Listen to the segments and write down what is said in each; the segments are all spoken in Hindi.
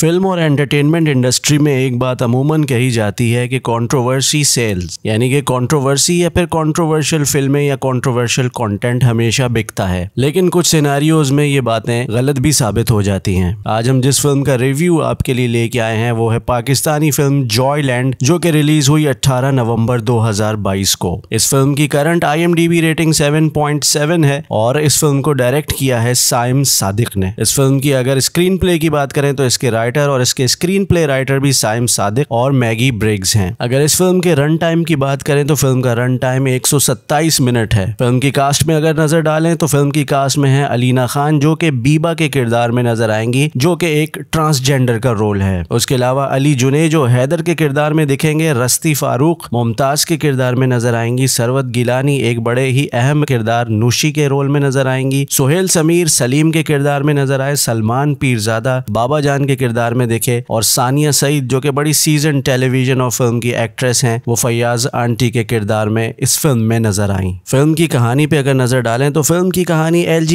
फिल्म और एंटरटेनमेंट इंडस्ट्री में एक बात अमूमन कही जाती है की कॉन्ट्रोवर्सी सेल्स यानी की कॉन्ट्रोवर्सी या फिर कॉन्ट्रोवर्शियल फिल्म या कॉन्ट्रोवर्शियल कॉन्टेंट हमेशा बिकता है लेकिन कुछ सिनारियोज में ये बातें गलत भी साबित हो जाती है आज हम जिस फिल्म का रिव्यू आपके लिए लेके आए हैं वो है पाकिस्तानी फिल्म जॉय लैंड जो की रिलीज हुई नवम्बर दो हजार बाईस को इस फिल्म की current I M D B rating seven point seven है और और इस फिल्म को डायरेक्ट किया है साइम सादिक ने इस फिल्म की अगर स्क्रीन प्ले की बात करें तो इसके राइटर और इसके स्क्रीन प्ले राइटर भी साइम सादिक और मैगी ब्रिग्स हैं अगर इस फिल्म के रन टाइम की बात करें तो फिल्म का रन टाइम एक मिनट है फिल्म की कास्ट में अगर नजर डालें तो फिल्म की कास्ट में है अलीना खान जो कि बीबा के किरदार में नजर आएंगी जो कि एक ट्रांसजेंडर का रोल है उसके अलावा अली जुने जो हैदर के किरदार में दिखेंगे रस्ती फारूक मुमताज के किरदार में नजर आएंगी सरवत गिलानी एक बड़े ही अहम किरदार नुशी के रोल रोल में नजर आएंगी सोहेल समीर सलीम के किरदार में नजर आए सलमान पीरजादा बाबा जान के किरदार में देखे और सानिया सईद जो कि बड़ी सीजन टेलीविजन और फिल्म की एक्ट्रेस हैं वो फैयाज आंटी के किरदार में इस फिल्म में नजर आई फिल्म की कहानी पे अगर नजर डालें तो फिल्म की कहानी एल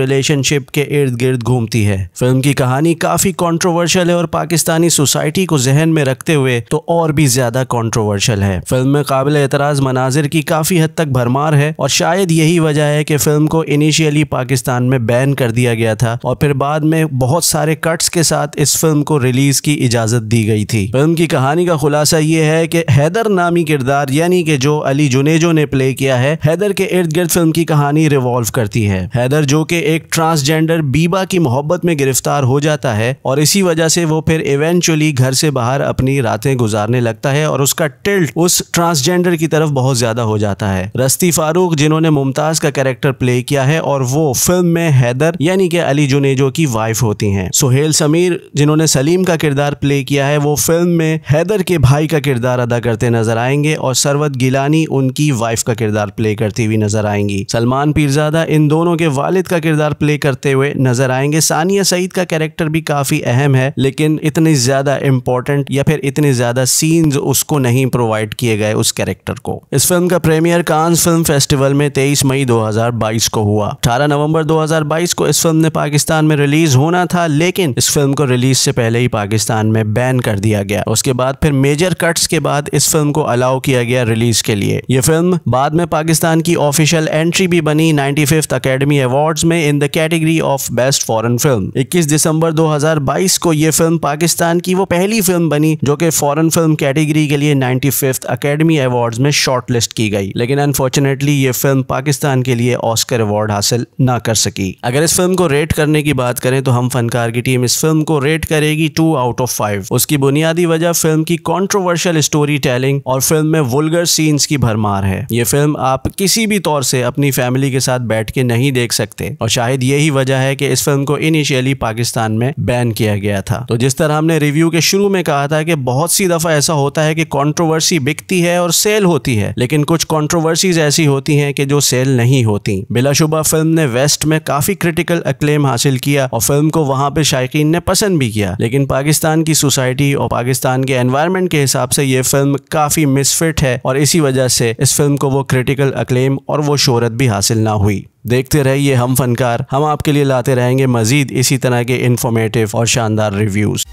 रिलेशनशिप के इर्द गिर्द घूमती है फिल्म की कहानी काफी कॉन्ट्रोवर्शियल है और पाकिस्तानी सोसाइटी को जहन में रखते हुए तो और भी ज्यादा कॉन्ट्रोवर्शियल है फिल्म में काबिल एतराज मनाजिर की काफी हद तक भरमार है और शायद यही वजह है कि फिल्म फिल्म को इनिशियली पाकिस्तान में बैन कर दिया गया था और फिर बाद में बहुत सारे कट्स के साथ इस फिल्म को रिलीज की इजाज़त दी गई थी फिल्म की कहानी का खुलासा ये है कि हैदर नामी किरदार यानी कि जो अली जुनेजो ने प्ले किया है हैदर के इर्द गिर्द फिल्म की कहानी रिवॉल्व करती है हैदर जो कि एक ट्रांसजेंडर बीबा की मोहब्बत में गिरफ्तार हो जाता है और इसी वजह से वो फिर इवेंचुअली घर से बाहर अपनी रातें गुजारने लगता है और उसका टिल्ट उस ट्रांसजेंडर की तरफ बहुत ज्यादा हो जाता है रस्ती फारूक जिन्होंने मुमताज का कैरेक्टर प्ले किया है और वो फिल्म में हैदर यानी कि अली जुनेजो की वाइफ होती हैं सोहेल समीर जिन्होंने सलीम का किरदार प्ले किया है वो फिल्म में हैदर के भाई का किरदार अदा करते नजर आएंगे और सरवत गिलानी उनकी वाइफ का किरदार प्ले करती हुई नजर आएंगी सलमान पीरजादा इन दोनों के वालिद का किरदार प्ले करते हुए नजर आएंगे सानिया सईद का कैरेक्टर भी काफी अहम है लेकिन इतनी ज्यादा इंपॉर्टेंट या फिर इतने ज्यादा सीन्स उसको नहीं प्रोवाइड किए गए उस कैरेक्टर को इस फिल्म का प्रीमियर कांस फिल्म फेस्टिवल में तेईस मई दो हजार 2022 को हुआ 18 नवंबर 2022 को इस फिल्म ने पाकिस्तान में रिलीज होना था लेकिन इस फिल्म को रिलीज से पहले ही पाकिस्तान में बैन कर दिया गया उसके बाद फिर मेजर कट्स के बाद इस फिल्म को अलाउ किया गया रिलीज के लिए ये फिल्म बाद में पाकिस्तान की ऑफिशियल एंट्री भी बनी नाइन्टी फिफ्थ अकेडमी अवार्ड में in the category of best foreign film इक्कीस दिसंबर 2022 को ये फिल्म पाकिस्तान की वो पहली फिल्म बनी जो कि फॉरन फिल्म कैटेगरी के लिए नाइन्टी फिफ्थ अकेडमी अवार्ड में शॉर्ट लिस्ट की गई लेकिन अनफॉर्चुनेटली ये फिल्म पाकिस्तान के लिए ऑस्कर ऑस्कर अवार्ड हासिल ना कर सकी अगर इस फिल्म को रेट करने की बात करें तो हम फनकार की टीम इस फिल्म को रेट करेगी टू आउट ऑफ फाइव उसकी बुनियादी वजह फिल्म की कॉन्ट्रोवर्शियल स्टोरी टेलिंग और फिल्म में वुलगर सीन्स की भरमार है ये फिल्म आप किसी भी तौर से अपनी फैमिली के साथ बैठ के नहीं देख सकते और शायद यही वजह है कि इस फिल्म को इनिशियली पाकिस्तान में बैन किया गया था तो जिस तरह हमने रिव्यू के शुरू में कहा था कि बहुत सी दफा ऐसा होता है कि कॉन्ट्रोवर्सी बिकती है और सेल होती है लेकिन कुछ कॉन्ट्रोवर्सीज ऐसी होती हैं कि जो सेल नहीं होती बिलाशुबा फिल्म ने वेस्ट में काफी क्रिटिकल अक्लेम हासिल किया और फिल्म को वहां पे शायकीन ने पसंद भी किया लेकिन पाकिस्तान की सोसाइटी और पाकिस्तान के एनवायरमेंट के हिसाब से ये फिल्म काफी मिसफिट है और इसी वजह से इस फिल्म को वो क्रिटिकल अक्लेम और वो शोहरत भी हासिल ना हुई देखते रहिए हम फनकार हम आपके लिए लाते रहेंगे मजीद इसी तरह के इन्फॉर्मेटिव और शानदार रिव्यूज़